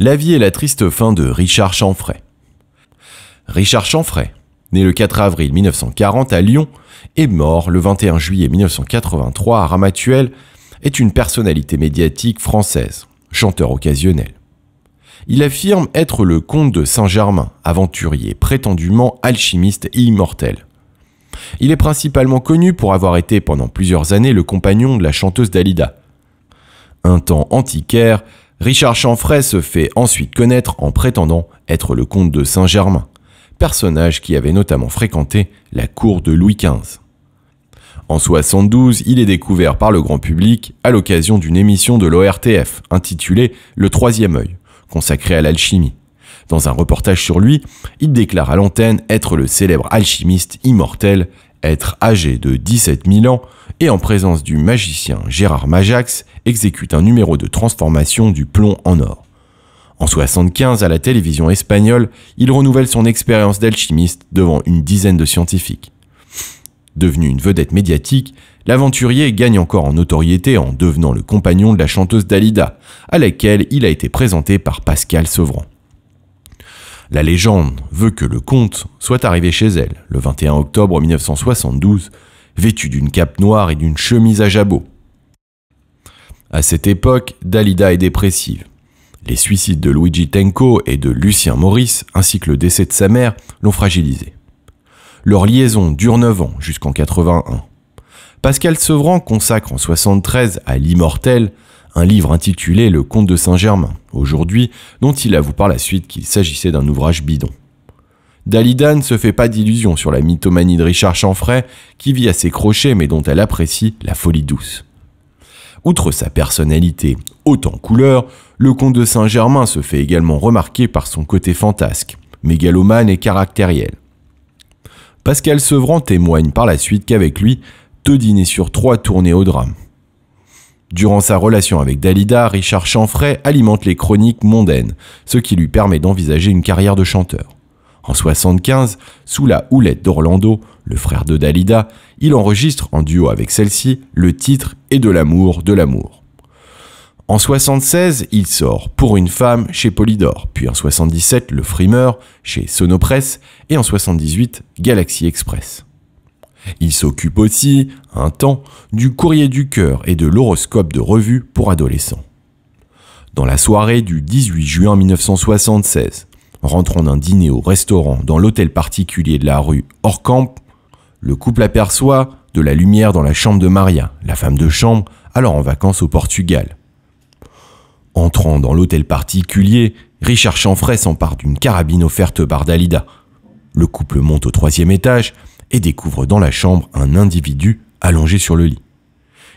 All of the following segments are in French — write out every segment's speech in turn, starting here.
La vie et la triste fin de Richard Chanfray. Richard Chanfray, né le 4 avril 1940 à Lyon et mort le 21 juillet 1983 à Ramatuelle, est une personnalité médiatique française, chanteur occasionnel. Il affirme être le comte de Saint-Germain, aventurier, prétendument alchimiste et immortel. Il est principalement connu pour avoir été pendant plusieurs années le compagnon de la chanteuse Dalida. Un temps antiquaire, Richard Chanfray se fait ensuite connaître en prétendant être le comte de Saint-Germain, personnage qui avait notamment fréquenté la cour de Louis XV. En 72, il est découvert par le grand public à l'occasion d'une émission de l'ORTF intitulée Le Troisième œil, consacrée à l'alchimie. Dans un reportage sur lui, il déclare à l'antenne être le célèbre alchimiste immortel être âgé de 17 000 ans, et en présence du magicien Gérard Majax, exécute un numéro de transformation du plomb en or. En 75, à la télévision espagnole, il renouvelle son expérience d'alchimiste devant une dizaine de scientifiques. Devenu une vedette médiatique, l'aventurier gagne encore en notoriété en devenant le compagnon de la chanteuse Dalida, à laquelle il a été présenté par Pascal Sauvran. La légende veut que le comte soit arrivé chez elle le 21 octobre 1972, vêtu d'une cape noire et d'une chemise à jabot. À cette époque, Dalida est dépressive. Les suicides de Luigi Tenco et de Lucien Maurice, ainsi que le décès de sa mère, l'ont fragilisée. Leur liaison dure 9 ans, jusqu'en 81. Pascal Sevran consacre en 73 à l'immortel un livre intitulé Le Comte de Saint-Germain aujourd'hui, dont il avoue par la suite qu'il s'agissait d'un ouvrage bidon. Dalida ne se fait pas d'illusions sur la mythomanie de Richard Chanfray, qui vit à ses crochets mais dont elle apprécie la folie douce. Outre sa personnalité haute en couleur, le comte de Saint-Germain se fait également remarquer par son côté fantasque, mégalomane et caractériel. Pascal Sevran témoigne par la suite qu'avec lui, deux dîners sur trois tournées au drame. Durant sa relation avec Dalida, Richard Chanfray alimente les chroniques mondaines, ce qui lui permet d'envisager une carrière de chanteur. En 75, sous la houlette d'Orlando, le frère de Dalida, il enregistre en duo avec celle-ci le titre Et de l'amour, de l'amour. En 76, il sort Pour une femme chez Polydor, puis en 77, Le Frimeur chez Sonopress et en 78, Galaxy Express. Il s'occupe aussi, un temps, du courrier du cœur et de l'horoscope de revue pour adolescents. Dans la soirée du 18 juin 1976, rentrant d'un dîner au restaurant dans l'hôtel particulier de la rue Orcamp, le couple aperçoit de la lumière dans la chambre de Maria, la femme de chambre, alors en vacances au Portugal. Entrant dans l'hôtel particulier, Richard Chanfray s'empare d'une carabine offerte par Dalida. Le couple monte au troisième étage et découvre dans la chambre un individu allongé sur le lit.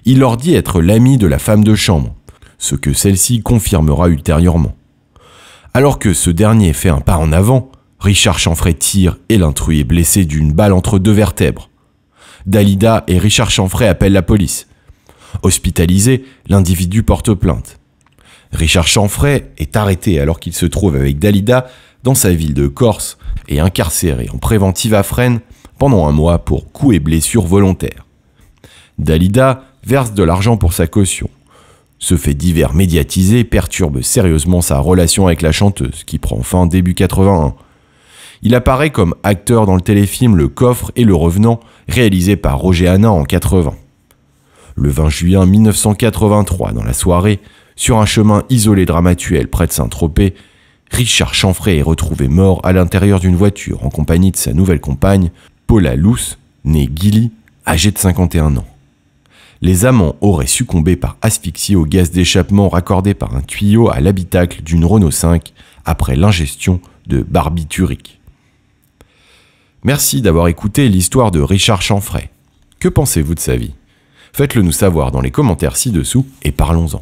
Il leur dit être l'ami de la femme de chambre, ce que celle-ci confirmera ultérieurement. Alors que ce dernier fait un pas en avant, Richard Chanfray tire et l'intrus est blessé d'une balle entre deux vertèbres. Dalida et Richard Chanfray appellent la police. Hospitalisé, l'individu porte plainte. Richard Chanfray est arrêté alors qu'il se trouve avec Dalida dans sa ville de Corse et incarcéré en préventive à Fresnes pendant un mois pour coups et blessures volontaires. Dalida verse de l'argent pour sa caution. Ce fait divers médiatisé perturbe sérieusement sa relation avec la chanteuse, qui prend fin début 81. Il apparaît comme acteur dans le téléfilm Le Coffre et le Revenant, réalisé par Roger Hanna en 80. Le 20 juin 1983, dans la soirée, sur un chemin isolé dramatuel près de Saint-Tropez, Richard Chanfray est retrouvé mort à l'intérieur d'une voiture en compagnie de sa nouvelle compagne, Paula Luce, née Gilly, âgée de 51 ans. Les amants auraient succombé par asphyxie au gaz d'échappement raccordé par un tuyau à l'habitacle d'une Renault 5 après l'ingestion de barbiturique. Merci d'avoir écouté l'histoire de Richard Chanfray. Que pensez-vous de sa vie Faites-le nous savoir dans les commentaires ci-dessous et parlons-en.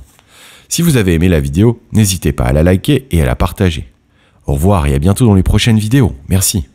Si vous avez aimé la vidéo, n'hésitez pas à la liker et à la partager. Au revoir et à bientôt dans les prochaines vidéos. Merci.